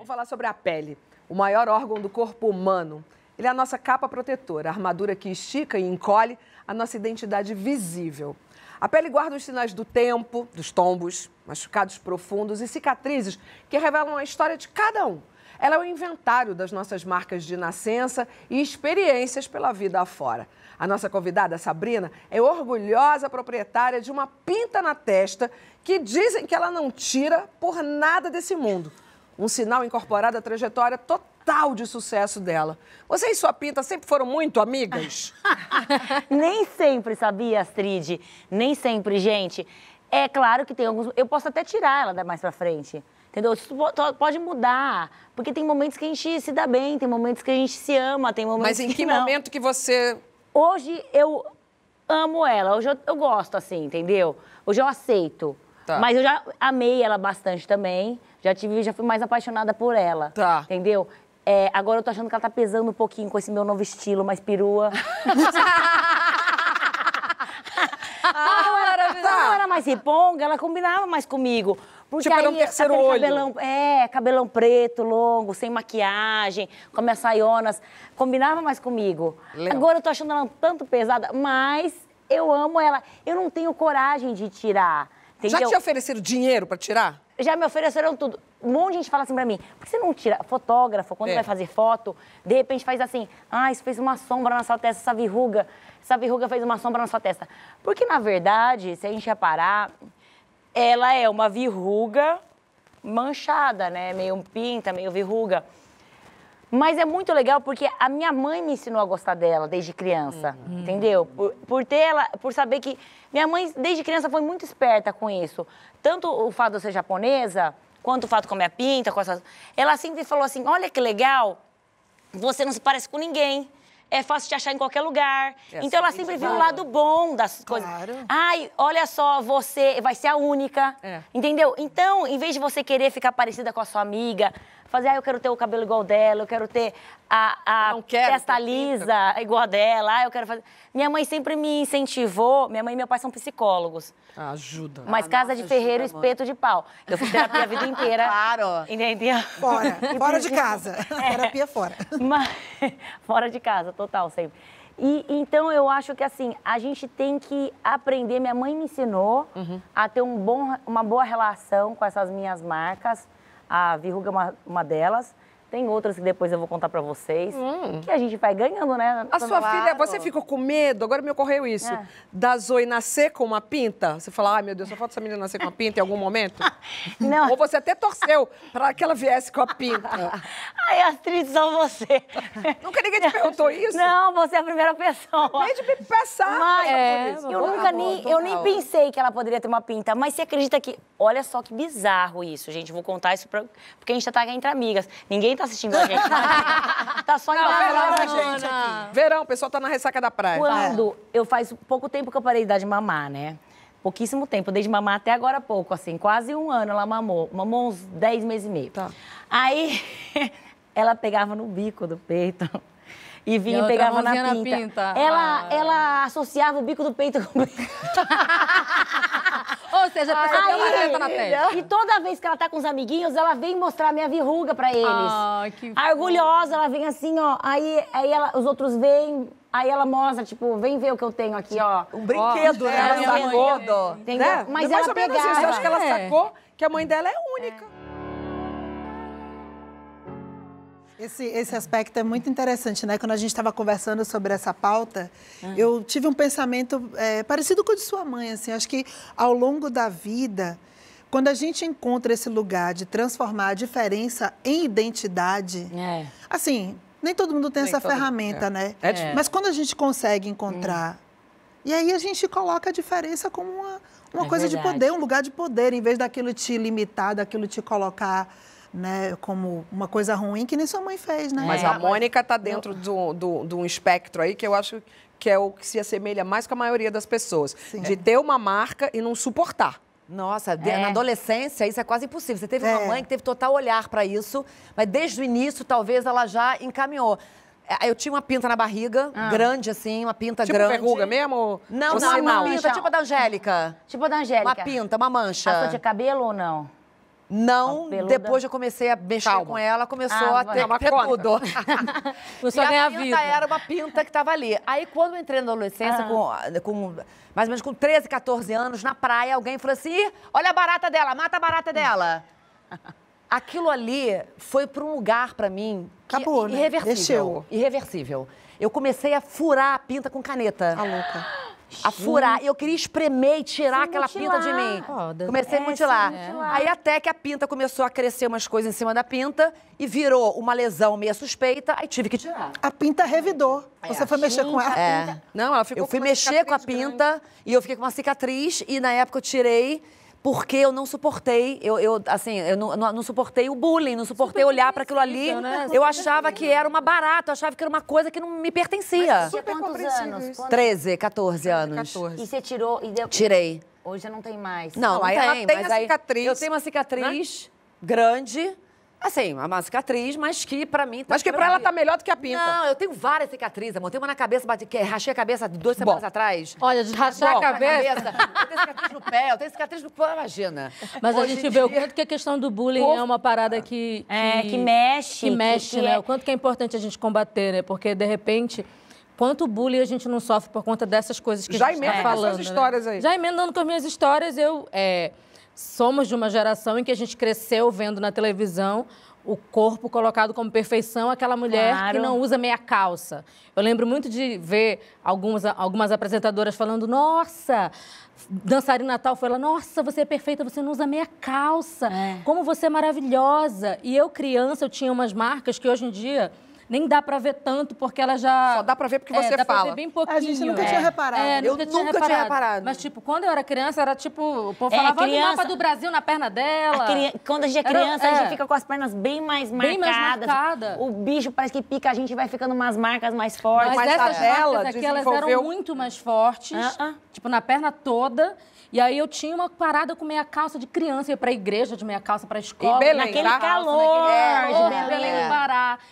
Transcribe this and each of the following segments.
Vamos falar sobre a pele, o maior órgão do corpo humano. Ele é a nossa capa protetora, a armadura que estica e encolhe a nossa identidade visível. A pele guarda os sinais do tempo, dos tombos, machucados profundos e cicatrizes que revelam a história de cada um. Ela é o inventário das nossas marcas de nascença e experiências pela vida afora. A nossa convidada, Sabrina, é orgulhosa proprietária de uma pinta na testa que dizem que ela não tira por nada desse mundo um sinal incorporado à trajetória total de sucesso dela. Você e sua pinta sempre foram muito amigas? Nem sempre, sabia, Astrid? Nem sempre, gente. É claro que tem alguns. Eu posso até tirar ela mais pra frente. Entendeu? Isso pode mudar. Porque tem momentos que a gente se dá bem, tem momentos que a gente se ama, tem momentos que. Mas em que, que momento que você. Hoje eu amo ela, hoje eu, eu gosto assim, entendeu? Hoje eu aceito. Tá. Mas eu já amei ela bastante também. Já tive, já fui mais apaixonada por ela. Tá. Entendeu? É, agora eu tô achando que ela tá pesando um pouquinho com esse meu novo estilo, mais perua. ah, era, quando tá. eu era mais riponga, ela combinava mais comigo. Porque tipo, aí, era um terceiro olho. Cabelão, é, cabelão preto, longo, sem maquiagem, com minhas saionas. Combinava mais comigo. Leão. Agora eu tô achando ela um tanto pesada, mas eu amo ela. Eu não tenho coragem de tirar. Entendeu? Já te ofereceram dinheiro para tirar? Já me ofereceram tudo. Um monte de gente fala assim pra mim, por que você não tira fotógrafo, quando é. vai fazer foto, de repente faz assim, ah, isso fez uma sombra na sua testa, essa verruga, essa verruga fez uma sombra na sua testa. Porque, na verdade, se a gente reparar, ela é uma verruga manchada, né? Meio pinta, meio verruga. Mas é muito legal porque a minha mãe me ensinou a gostar dela desde criança, uhum. entendeu? Por, por ter ela, por saber que minha mãe desde criança foi muito esperta com isso. Tanto o fato de eu ser japonesa, quanto o fato com a minha pinta, com essas, ela sempre falou assim: "Olha que legal, você não se parece com ninguém" é fácil te achar em qualquer lugar. Essa é então ela assim, sempre né? viu o lado bom das coisas. Claro. Ai, olha só, você vai ser a única. É. Entendeu? Então, em vez de você querer ficar parecida com a sua amiga, fazer, ah, eu quero ter o cabelo igual dela, eu quero ter a, a quero, testa lisa pinta. igual dela, ah, eu quero fazer. Minha mãe sempre me incentivou, minha mãe e meu pai são psicólogos. Ah, ajuda. Mas ah, casa nossa, de ferreiro, ajuda, espeto de pau. Eu fiz terapia a vida inteira. Claro. Entendeu? Fora, fora de casa. É. Terapia fora. Mas, fora de casa, total, sempre. E, então eu acho que assim, a gente tem que aprender. Minha mãe me ensinou uhum. a ter um bom, uma boa relação com essas minhas marcas. A verruga é uma, uma delas. Tem outras que depois eu vou contar para vocês. Hum. Que a gente vai ganhando, né? A sua lado. filha, você ficou com medo, agora me ocorreu isso, é. da Zoe nascer com uma pinta? Você fala, ai meu Deus, só falta essa menina nascer com uma pinta em algum momento? Não. Ou você até torceu para que ela viesse com a pinta? ai, Astrid, só você. Nunca ninguém te perguntou isso? Não, você é a primeira pessoa. Nem de me passar. Mas, é, eu nunca tá nem, então eu tá nem pensei que ela poderia ter uma pinta, mas você acredita que... Olha só que bizarro isso, gente, vou contar isso pra, porque a gente tá entre amigas. Ninguém tá assistindo a gente. Né? tá só enganando pra gente aqui. Verão, o pessoal tá na ressaca da praia. Quando eu faz pouco tempo que eu parei de dar de mamar, né? Pouquíssimo tempo, desde mamar até agora há pouco, assim, quase um ano ela mamou. Mamou uns 10 meses e meio. Tá. Aí ela pegava no bico do peito e vinha e pegava na pinta. na pinta. Ela, ah. ela associava o bico do peito com o Ou seja, a pessoa Ai, tem uma na pele. E toda vez que ela tá com os amiguinhos, ela vem mostrar a minha verruga pra eles. Ah, que orgulhosa, ela vem assim, ó. Aí, aí ela, os outros vêm, Aí ela mostra, tipo, vem ver o que eu tenho aqui, ó. Um brinquedo, ó, né? É, ela sacou. É. Né? Entendeu? Mas, Mas ela ela pegava. isso. Eu acho que ela é. sacou que a mãe dela é única. É. Esse, esse aspecto é muito interessante, né? Quando a gente estava conversando sobre essa pauta, ah. eu tive um pensamento é, parecido com o de sua mãe, assim. Acho que ao longo da vida, quando a gente encontra esse lugar de transformar a diferença em identidade, é. assim, nem todo mundo tem nem essa todo... ferramenta, é. né? É, é. Mas quando a gente consegue encontrar, hum. e aí a gente coloca a diferença como uma, uma é coisa verdade. de poder, um lugar de poder, em vez daquilo te limitar, daquilo te colocar né, como uma coisa ruim que nem sua mãe fez, né? Mas é, a Mônica está dentro de do, do, do um espectro aí que eu acho que é o que se assemelha mais com a maioria das pessoas. Sim. De ter uma marca e não suportar. Nossa, é. na adolescência isso é quase impossível. Você teve é. uma mãe que teve total olhar para isso, mas desde o início talvez ela já encaminhou. É, eu tinha uma pinta na barriga, ah. grande assim, uma pinta tipo grande. Tipo verruga mesmo? Não, não, uma pinta tipo a da Angélica. Tipo a da Angélica. Uma pinta, uma mancha. A de cabelo ou não? Não, depois eu comecei a mexer Calma. com ela, começou ah, a ter, ter tudo. Começou a ganhar pinta vida. era uma pinta que estava ali. Aí quando eu entrei na adolescência, ah. com, com, mais ou menos com 13, 14 anos, na praia, alguém falou assim: olha a barata dela, mata a barata dela. Aquilo ali foi para um lugar para mim que, Acabou, né? irreversível. Irreversível. Eu comecei a furar a pinta com caneta. A tá louca a furar. E eu queria espremer e tirar aquela mutilar. pinta de mim. Comecei a é, mutilar. É. Aí até que a pinta começou a crescer umas coisas em cima da pinta e virou uma lesão meia suspeita, aí tive que tirar. A pinta revidou. É, Você foi mexer com ela? É. Não, ela ficou Eu fui mexer com a pinta grande. e eu fiquei com uma cicatriz e na época eu tirei porque eu não suportei, eu, eu assim, eu não, não, não, suportei o bullying, não suportei Super olhar para aquilo ali. Né? Eu achava que era uma barata, eu achava que era uma coisa que não me pertencia. Mas tinha é quantos anos? Quantos... 13, 14 anos. 14. E você tirou e deu... Tirei. Hoje não tem mais. Não, não, não tem, tem mas a cicatriz. Aí, eu tenho uma cicatriz né? grande Assim, uma cicatriz, mas que pra mim tá. Mas que pra ela tá melhor do que a pinta. Não, eu tenho várias cicatrizes, amor. Tem uma na cabeça, que rachei a cabeça duas semanas Bom. atrás. Olha, de rachar a cabeça. cabeça. Eu tenho cicatriz no pé, eu tenho cicatriz no pé, imagina. Mas Hoje a gente vê o quanto que a questão do bullying é uma parada que. que é, que mexe. Que mexe, que, né? É... O quanto que é importante a gente combater, né? Porque, de repente quanto bullying a gente não sofre por conta dessas coisas que Já a gente está falando. Já emenda com as suas né? histórias né? aí. Já emendando com as minhas histórias, eu é, somos de uma geração em que a gente cresceu vendo na televisão o corpo colocado como perfeição aquela mulher claro. que não usa meia calça. Eu lembro muito de ver algumas, algumas apresentadoras falando: nossa, dançarina tal foi lá, nossa, você é perfeita, você não usa meia calça, é. como você é maravilhosa. E eu, criança, eu tinha umas marcas que hoje em dia nem dá para ver tanto, porque ela já... Só dá para ver porque é, você dá fala. Pra ver bem pouquinho. A gente nunca é. tinha reparado. É, eu nunca, tinha, nunca reparado. tinha, reparado. Mas, tipo, quando eu era criança, era tipo... O povo é, falava, criança... mapa do Brasil na perna dela. Cri... Quando a gente é criança, era... a gente é. fica com as pernas bem mais bem marcadas. Bem mais marcada. O bicho parece que pica, a gente vai ficando umas marcas mais fortes. Mas, essas marcas aqui, desenvolveu... elas eram muito mais fortes. Uh -uh. Tipo, na perna toda. E aí eu tinha uma parada com meia calça de criança, ia pra igreja de meia calça, pra escola. E Belém, naquele tá? calor. Naquele... É,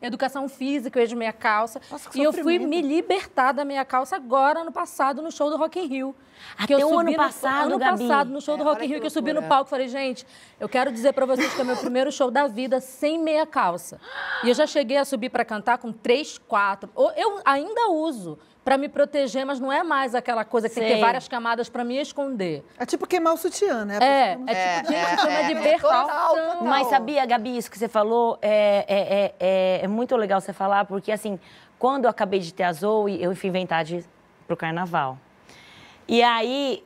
educação física, eu de meia calça. Nossa, que e eu fui me libertar da meia calça agora, ano passado, no show do Rock in Rio. Até que eu o ano passado, no, ano Gabi. passado, no show é, do Rock in Rio, que, que eu subi no palco, falei, gente, eu quero dizer para vocês que é meu primeiro show da vida sem meia calça. E eu já cheguei a subir para cantar com três, quatro. Eu ainda uso para me proteger, mas não é mais aquela coisa que Sim. tem que ter várias camadas para me esconder. É tipo queimar o sutiã, né? É, é, é tipo queimar o é, sutiã de é, libertação. É mas sabia, Gabi, isso que você falou é, é, é, muito legal você falar, porque assim, quando eu acabei de ter a Zoe, eu fui inventar de pro carnaval. E aí,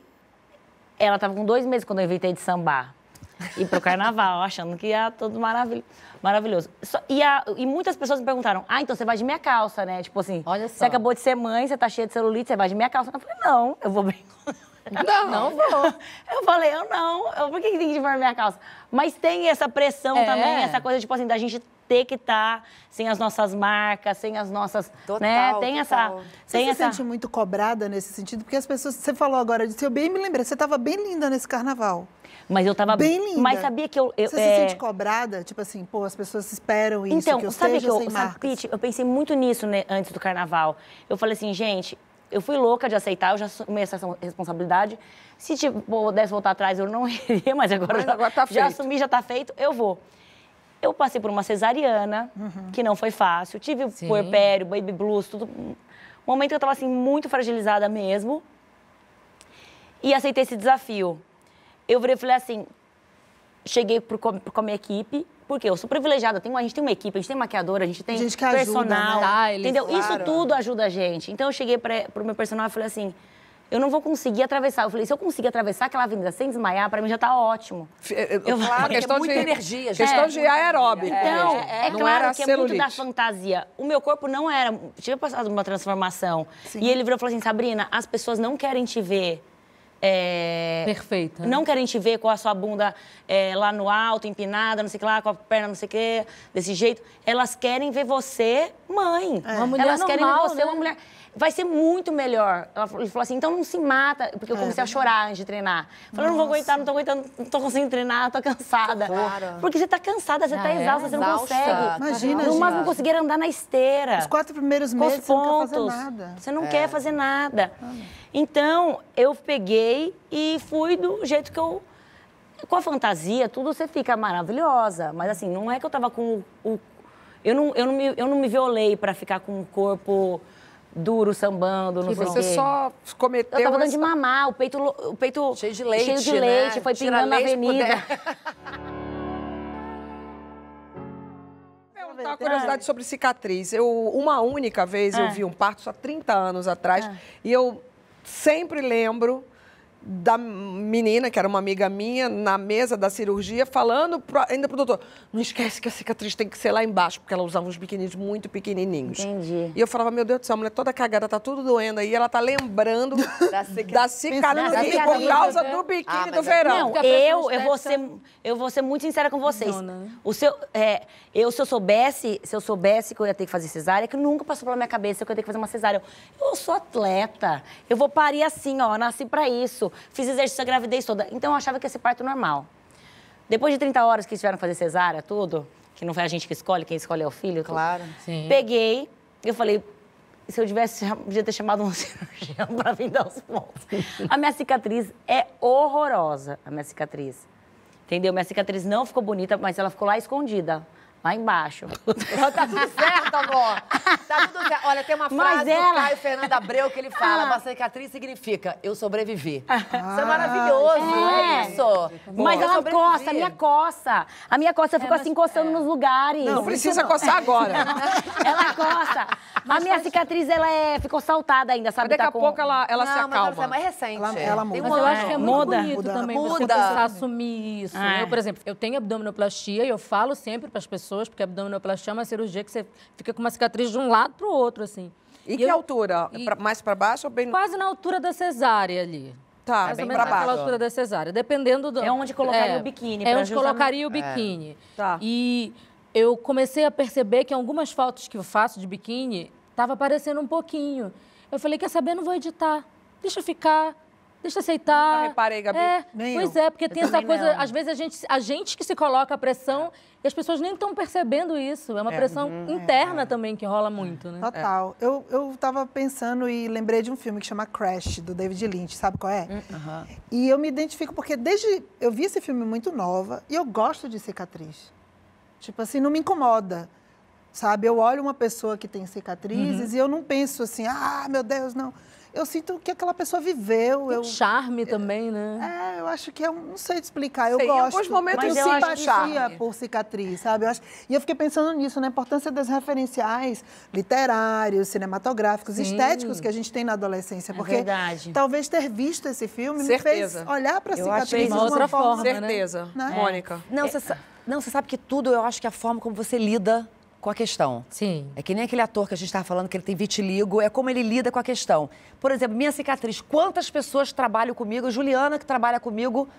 ela tava com dois meses quando eu inventei de sambar. e pro carnaval, achando que ia tudo maravilhoso. maravilhoso. Só, e, a, e, muitas pessoas me perguntaram, ah, então você vai de minha calça, né? Tipo assim, Olha só. você acabou de ser mãe, você tá cheia de celulite, você vai de minha calça. Eu falei, não, eu vou bem não, não vou. Eu falei, eu não. Eu, por que tem que de minha calça? Mas tem essa pressão é. também, essa coisa, tipo assim, da gente ter que estar tá sem as nossas marcas, sem as nossas. Total, né? Tem total. essa. Você tem se essa... sente muito cobrada nesse sentido? Porque as pessoas. Você falou agora disso, eu bem me lembrei. Você estava bem linda nesse carnaval. Mas eu tava. Bem linda. Mas sabia que eu. eu Você é... se sente cobrada? Tipo assim, pô, as pessoas esperam isso. Então, que eu sabe que eu. Sem sabe, Pete, eu pensei muito nisso né, antes do carnaval. Eu falei assim, gente, eu fui louca de aceitar, eu já assumi essa responsabilidade. Se tipo, pudesse voltar atrás, eu não iria, mas agora, mas já, agora tá feito já assumi, já tá feito, eu vou. Eu passei por uma cesariana, uhum. que não foi fácil. Tive Sim. puerpério, baby blues, tudo. Um momento que eu tava assim, muito fragilizada mesmo. E aceitei esse desafio eu virei e falei assim, cheguei pro, com a minha equipe, porque eu sou privilegiada, tenho, a gente tem uma equipe, a gente tem maquiadora, a gente tem a gente que personal, ajuda, né? Ah, entendeu? Claro. Isso tudo ajuda a gente. Então eu cheguei para pro meu personal e falei assim, eu não vou conseguir atravessar. Eu falei, se eu conseguir atravessar aquela avenida sem desmaiar, para mim já tá ótimo. Eu, eu, claro, questão é muita de energia, gente. Questão é, de é aeróbico. Então, é, é claro que é muito da fantasia. O meu corpo não era, tinha passado uma transformação. Sim. E ele virou e falou assim, Sabrina, as pessoas não querem te ver é, Perfeita. Não querem te ver com a sua bunda é, lá no alto, empinada, não sei o que lá, com a perna não sei o que, desse jeito. Elas querem ver você mãe. É. Uma mulher Elas normal, querem ver você né? uma mulher vai ser muito melhor. Ela falou, ele falou assim, então não se mata, porque eu é, comecei é. a né? chorar antes de treinar. Falou, não vou aguentar, não tô aguentando, não tô conseguindo treinar, tô cansada. Claro. Porque você tá cansada, você ah, tá é? exausta, você não Exausta. consegue. Tá Imagina, No máximo conseguir andar na esteira. Os quatro primeiros meses você pontos, não quer fazer nada. Você não é. quer fazer nada. Ah. Então, eu peguei e fui do jeito que eu com a fantasia, tudo você fica maravilhosa. Mas assim, não é que eu tava com o. o eu, não, eu, não me, eu não me violei para ficar com o corpo duro, sambando, não e sei o você só cometeu... Eu tava dando essa... de mamar, o peito, o peito cheio de leite, cheio de né? leite né? foi Tira pingando na avenida. perguntar uma curiosidade sobre cicatriz. Eu, uma única vez, é. eu ah. vi um parto, só 30 anos atrás, é. e eu sempre lembro da menina, que era uma amiga minha, na mesa da cirurgia, falando ainda pro doutor: não esquece que a cicatriz tem que ser lá embaixo, porque ela usava uns biquininhos muito pequenininhos. Entendi. E eu falava: meu Deus do céu, a mulher toda cagada, tá tudo doendo aí, ela tá lembrando da, cicatriz por causa do biquíni ah, do verão. Não, eu, eu, vou ser, né? eu vou ser muito sincera com vocês. Não, não. Né? O seu, é, eu, se eu soubesse, se eu soubesse que eu ia ter que fazer cesárea, que nunca passou pela minha cabeça que eu ia ter que fazer uma cesárea. Eu, eu sou atleta, eu vou parir assim, ó, nasci para isso fiz exercício a gravidez toda. Então eu achava que ia ser parto normal. Depois de 30 horas que tiveram fazer cesárea, tudo, que não foi a gente que escolhe, quem escolhe é o filho. Tudo. Claro, sim. Peguei, eu falei, se eu tivesse, podia ter chamado um cirurgião para vir dar os pontos. A minha cicatriz é horrorosa, a minha cicatriz. Entendeu? Minha cicatriz não ficou bonita, mas ela ficou lá escondida. Lá embaixo. tá tudo certo, amor. Tá tudo certo. Olha, tem uma frase Mas ela... do Caio Fernando Abreu que ele fala: ah. uma cicatriz significa eu sobrevivi. Ah, isso é maravilhoso, é, é isso. Mas ela coça, a minha coça. A minha coça ficou é, assim coçando é. nos lugares. Não, precisa não. coçar agora. ela coça. Mas a minha faz... cicatriz, ela é... ficou saltada ainda, sabe? daqui tá a com... pouco ela, ela não, se acalma. Mas ela é recente. Ela, ela muda. Mas eu acho que é muito muda. bonito muda. também muda. você precisar assumir isso. É. Eu, por exemplo, eu tenho abdominoplastia e eu falo sempre para as pessoas pessoas, porque a abdominoplastia é uma cirurgia que você fica com uma cicatriz de um lado para o outro, assim. E, e que eu, altura? E pra, mais para baixo ou bem... Quase na altura da cesárea ali. Tá, mais bem para baixo. Naquela altura da cesárea, dependendo do... É onde colocaria é, o biquíni. É onde colocaria o é. biquíni. É. Tá. E eu comecei a perceber que algumas fotos que eu faço de biquíni tava aparecendo um pouquinho. Eu falei, quer saber, não vou editar. Deixa ficar deixa eu aceitar. Nunca reparei, Gabi. É, nem pois eu. é, porque eu tem essa coisa, não. às vezes a gente, a gente que se coloca a pressão e as pessoas nem estão percebendo isso. É uma é, pressão uhum, interna é, também que rola muito, né? Total. É. Eu, eu tava pensando e lembrei de um filme que chama Crash, do David Lynch, sabe qual é? Uhum. E eu me identifico porque desde. Eu vi esse filme muito nova e eu gosto de cicatriz. Tipo assim, não me incomoda sabe? Eu olho uma pessoa que tem cicatrizes uhum. e eu não penso assim, ah, meu Deus, não eu sinto que aquela pessoa viveu. Tem eu, charme eu, também, né? É, eu acho que é, não sei explicar. Eu gosto. Em alguns momentos mas eu simpatia por cicatriz, sabe? Eu acho, e eu fiquei pensando nisso, na importância dos referenciais literários, cinematográficos, Sim. estéticos que a gente tem na adolescência, é porque verdade. talvez ter visto esse filme Certeza. me fez olhar para cicatriz de uma outra forma, forma né? Né? Certeza, né? Né? Mônica. É. Não, é. você é. não, você sabe que tudo, eu acho que é a forma como você lida com a questão. Sim. É que nem aquele ator que a gente estava falando que ele tem vitiligo, é como ele lida com a questão. Por exemplo, minha cicatriz, quantas pessoas trabalham comigo? Juliana, que trabalha comigo,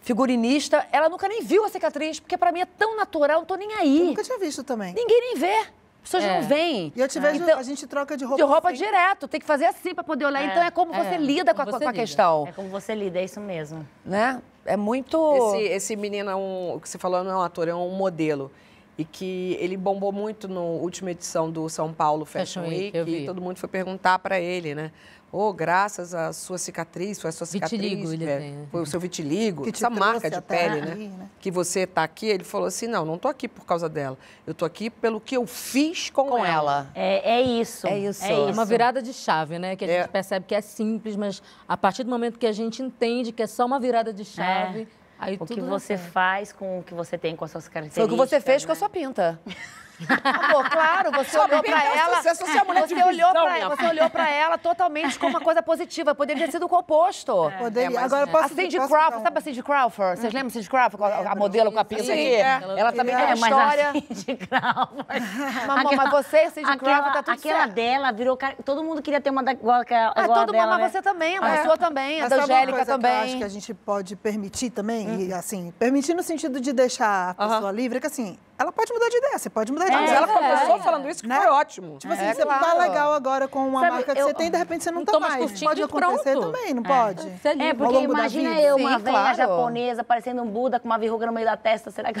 figurinista, ela nunca nem viu a cicatriz, porque para mim é tão natural, não tô nem aí. Eu nunca tinha visto também. Ninguém nem vê. As pessoas é. não veem. E eu te vejo, então, a gente troca de roupa. De roupa assim. direto, tem que fazer assim para poder olhar. É. Então é como é. você lida como com, a, você com a questão. É como você lida, é isso mesmo. Né? É muito. Esse, esse menino, é um, o que você falou, não é um ator, é um modelo e que ele bombou muito na última edição do São Paulo Fashion, Fashion Week, Week e todo mundo foi perguntar para ele, né? Oh, graças à sua cicatriz, foi a sua cicatriz, vitiligo, é, né? foi o seu vitiligo, que essa marca de pele, né? Aí, né? Que você está aqui, ele falou assim, não, não estou aqui por causa dela, eu estou aqui pelo que eu fiz com, com ela. ela. É, é, isso. É, é isso. É uma virada de chave, né? Que a é. gente percebe que é simples, mas a partir do momento que a gente entende que é só uma virada de é. chave Aí o que você faz com o que você tem, com as suas características. Foi o que você fez né? com a sua né? pinta. Amor, claro, você Só olhou pra ela. Sucesso, você é você olhou pra, ela, você olhou pra ela totalmente como uma coisa positiva. Poderia ter sido o oposto. É, Poderia. É, Agora, é. posso, a Cindy posso, Crawford, sabe a Cindy Crawford? Vocês hum. lembram Cindy Crawford? A, a é modelo com a pinta aqui. É. Ela também é. tem uma história. Cindy Crawford. mas você, Cindy Crawford, tá tudo aquela certo. Aquela dela virou... Todo mundo queria ter uma da, igual, igual ah, todo dela. Mas né? você também, a pessoa também, a Angélica também. Eu acho que a gente pode permitir também, e hum. assim, permitir no sentido de deixar a pessoa livre, que assim ela pode mudar de ideia, você pode mudar de é, ideia. Mas ela começou é, falando isso, que né? foi ótimo. Tipo assim, é, você tá claro. tá legal agora com uma Sabe, marca que eu, você tem e de repente você não, não tá mais. Pode acontecer pronto. também, não é. pode? É, porque imagina eu, uma Sim, velha japonesa, parecendo um Buda com uma verruga no meio da testa, será que...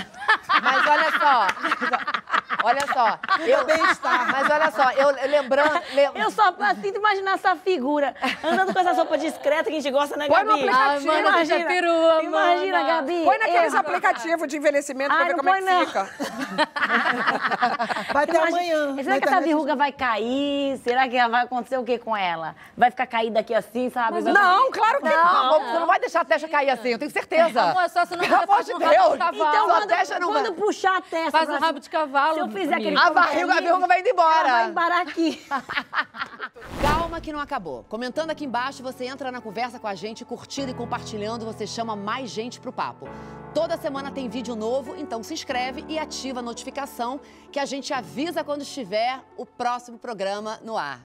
Mas olha só, Olha só. Eu bem estar. Mas olha só, eu lembrando. Lem... Eu só sinto imaginar essa figura andando com essa sopa discreta que a gente gosta, né, Põe Gabi? Põe no aplicativo. Ai, mano, imagina, imagina Gabi. Põe naqueles eu... aplicativos de envelhecimento Ai, pra ver como é que não. fica. vai até imagina, amanhã. Será que essa verruga vai cair? Será que vai acontecer o que com ela? Vai ficar caída aqui assim, sabe? Não, claro que não. não. Você não vai deixar a testa cair assim, eu tenho certeza. Amor, só se não Pelo amor de Deus. Então, quando, quando puxar a testa... Faz um rabo de cavalo, fizer aquele A barriga, a vai indo embora. Ela vai embarar aqui. Calma que não acabou. Comentando aqui embaixo, você entra na conversa com a gente, curtindo e compartilhando, você chama mais gente pro papo. Toda semana tem vídeo novo, então se inscreve e ativa a notificação que a gente avisa quando estiver o próximo programa no ar.